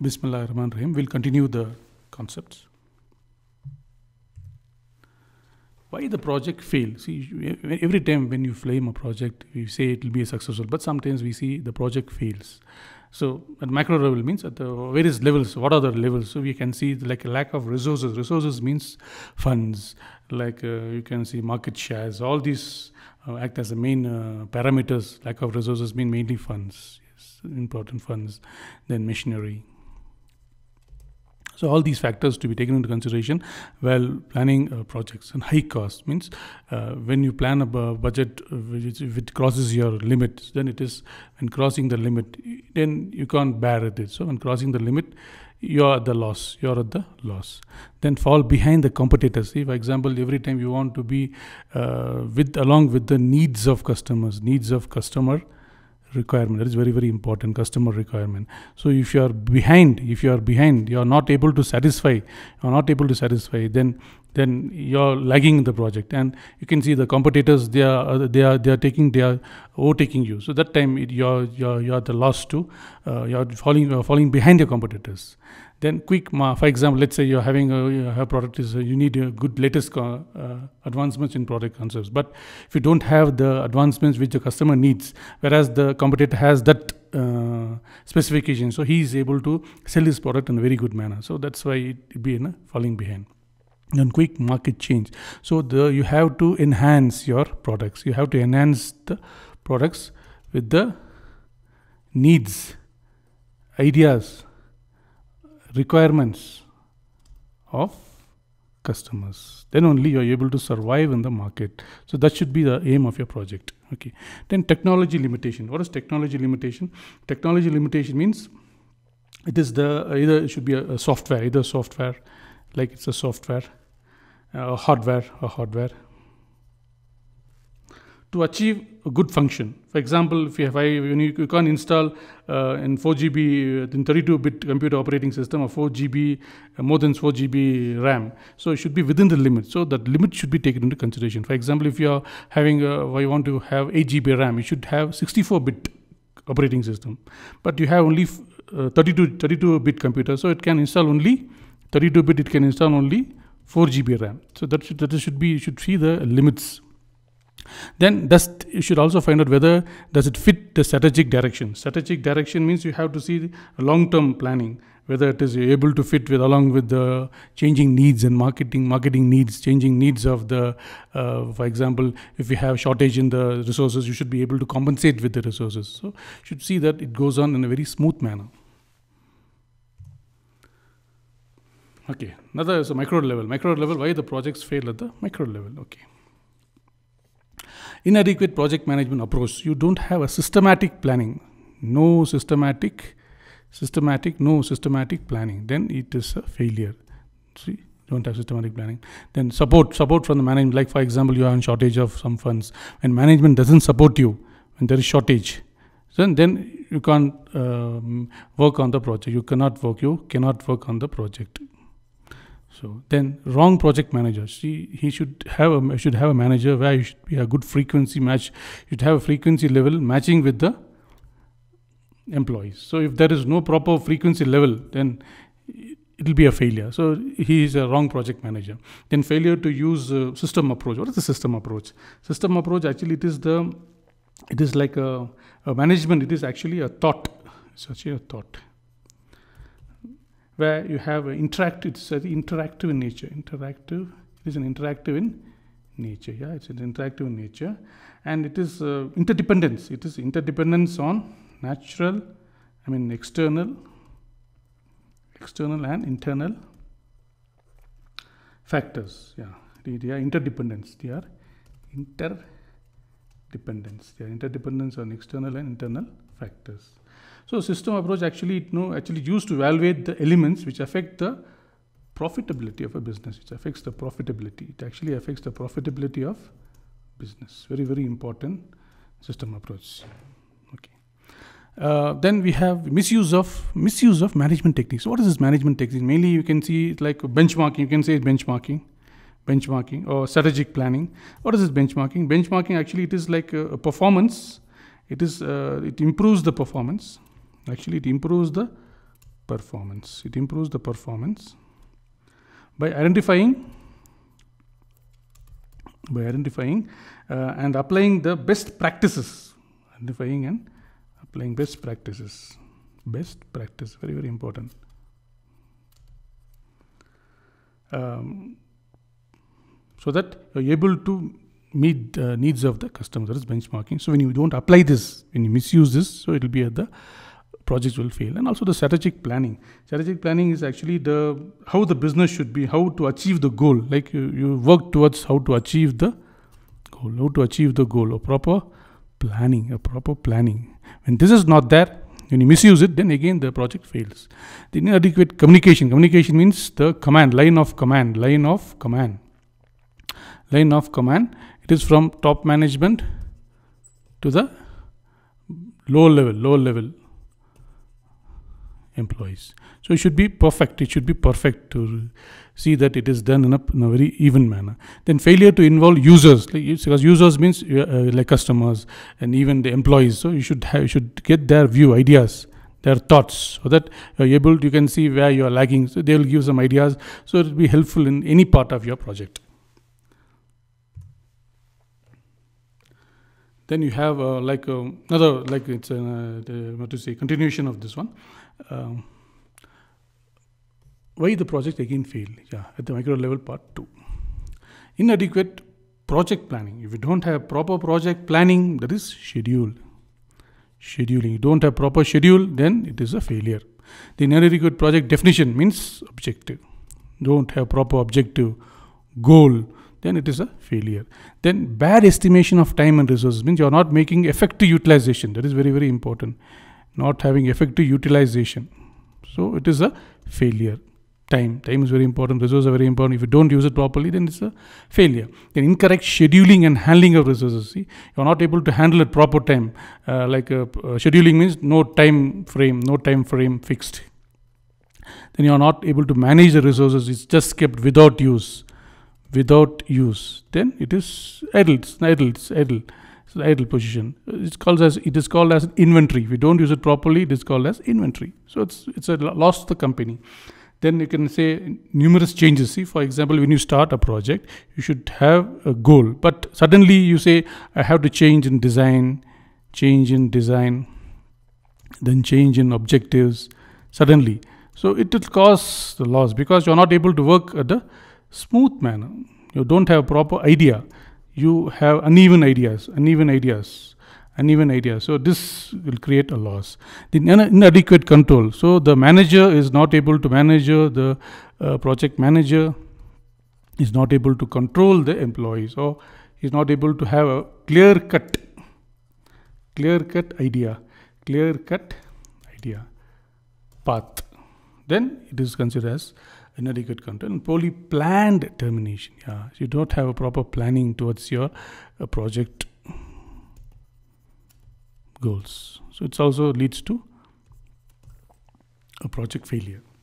Bismillah Rahman Rahim. We'll continue the concepts. Why the project fail? See, every time when you flame a project, we say it will be successful, but sometimes we see the project fails. So at macro level means at the various levels, what are the levels? So we can see like a lack of resources. Resources means funds, like uh, you can see market shares. All these uh, act as the main uh, parameters. Lack of resources mean mainly funds, yes, important funds, then machinery, so all these factors to be taken into consideration while planning uh, projects and high cost means uh, when you plan a budget uh, which if it crosses your limit then it is when crossing the limit then you can't bear it. So when crossing the limit you are at the loss you are at the loss then fall behind the competitors see for example every time you want to be uh, with along with the needs of customers needs of customer requirement that is very very important customer requirement so if you are behind if you are behind you are not able to satisfy you are not able to satisfy then then you're lagging the project and you can see the competitors they are uh, they are they are taking they are overtaking you so that time it, you're you're you're the loss to uh, you're falling you're uh, falling behind your competitors then quick, for example, let's say you're having a, your product is you need a good latest uh, advancements in product concepts. But if you don't have the advancements which the customer needs, whereas the competitor has that uh, specification. So he is able to sell his product in a very good manner. So that's why it be in falling behind. Then quick market change. So the you have to enhance your products. You have to enhance the products with the needs, ideas, requirements of customers then only you are able to survive in the market so that should be the aim of your project okay then technology limitation what is technology limitation technology limitation means it is the either it should be a, a software either software like it's a software uh, a hardware or hardware to achieve a good function. For example, if you, have, you can't install uh, in 4GB, uh, in 32-bit computer operating system, or 4GB, uh, more than 4GB RAM. So it should be within the limit. So that limit should be taken into consideration. For example, if you are having, a, uh, you want to have 8GB RAM, you should have 64-bit operating system. But you have only uh, 32 32-bit computer, so it can install only 32-bit. It can install only 4 GB RAM. So that should, that should be you should see the limits then does you should also find out whether does it fit the strategic direction strategic direction means you have to see long term planning whether it is able to fit with along with the changing needs and marketing marketing needs changing needs of the uh, for example if you have shortage in the resources you should be able to compensate with the resources so you should see that it goes on in a very smooth manner okay another is a micro level micro level why the projects fail at the micro level okay inadequate project management approach you don't have a systematic planning no systematic systematic no systematic planning then it is a failure see don't have systematic planning then support support from the management like for example you are in shortage of some funds and management doesn't support you when there is shortage then then you can't um, work on the project you cannot work you cannot work on the project so then, wrong project manager. She, he should have a should have a manager where you should be a good frequency match. You should have a frequency level matching with the employees. So if there is no proper frequency level, then it will be a failure. So he is a wrong project manager. Then failure to use uh, system approach. What is the system approach? System approach actually it is the it is like a, a management. It is actually a thought. It's actually a thought where you have an interactive, it's an interactive in nature. Interactive, it is an interactive in nature. Yeah, it's an interactive in nature. And it is uh, interdependence. It is interdependence on natural, I mean external, external and internal factors. Yeah, they, they are interdependence. They are interdependence. They are interdependence on external and internal factors. So system approach actually you know, actually used to evaluate the elements which affect the profitability of a business. It affects the profitability. It actually affects the profitability of business. Very very important system approach. Okay. Uh, then we have misuse of misuse of management techniques. What is this management technique? Mainly you can see it like benchmarking. You can say benchmarking benchmarking or strategic planning. What is this benchmarking? Benchmarking actually it is like a, performance. It is uh, it improves the performance actually it improves the performance it improves the performance by identifying by identifying uh, and applying the best practices identifying and applying best practices best practice very very important um, so that you're able to meet the needs of the customer that is benchmarking so when you don't apply this when you misuse this so it will be at the projects will fail and also the strategic planning strategic planning is actually the how the business should be how to achieve the goal like you, you work towards how to achieve the goal how to achieve the goal a proper planning a proper planning when this is not there when you misuse it then again the project fails the inadequate communication communication means the command line of command line of command line of command it is from top management to the low level low level employees. So it should be perfect. It should be perfect to see that it is done in a, in a very even manner. Then failure to involve users, because users means uh, uh, like customers and even the employees. So you should have, you should get their view, ideas, their thoughts, so that you're able to, you can see where you are lagging. So they will give some ideas. So it will be helpful in any part of your project. Then you have uh, like uh, another, like it's uh, what to say, continuation of this one. Um, why the project again failed? Yeah, at the micro level, part two. Inadequate project planning. If you don't have proper project planning, that is schedule. Scheduling. You don't have proper schedule, then it is a failure. The inadequate project definition means objective. Don't have proper objective, goal, then it is a failure. Then bad estimation of time and resources means you are not making effective utilization. That is very, very important not having effective utilization. So it is a failure. Time. Time is very important. Resources are very important. If you don't use it properly, then it's a failure. Then incorrect scheduling and handling of resources. See, you're not able to handle it proper time. Uh, like uh, uh, scheduling means no time frame, no time frame fixed. Then you're not able to manage the resources. It's just kept without use. Without use. Then it is idle. It's idle. It's idle the idle position. It's called as it is called as inventory. If you don't use it properly, it is called as inventory. So it's it's a loss to the company. Then you can say numerous changes. See, for example, when you start a project, you should have a goal. But suddenly you say, I have to change in design, change in design, then change in objectives. Suddenly, so it will cause the loss because you are not able to work at the smooth manner. You don't have a proper idea you have uneven ideas, uneven ideas, uneven ideas. So this will create a loss. The inadequate control. So the manager is not able to manage, uh, the uh, project manager is not able to control the employees or is not able to have a clear cut, clear cut idea, clear cut idea, path. Then it is considered as inadequate control and poorly planned termination. Yeah, you don't have a proper planning towards your uh, project goals. So it also leads to a project failure.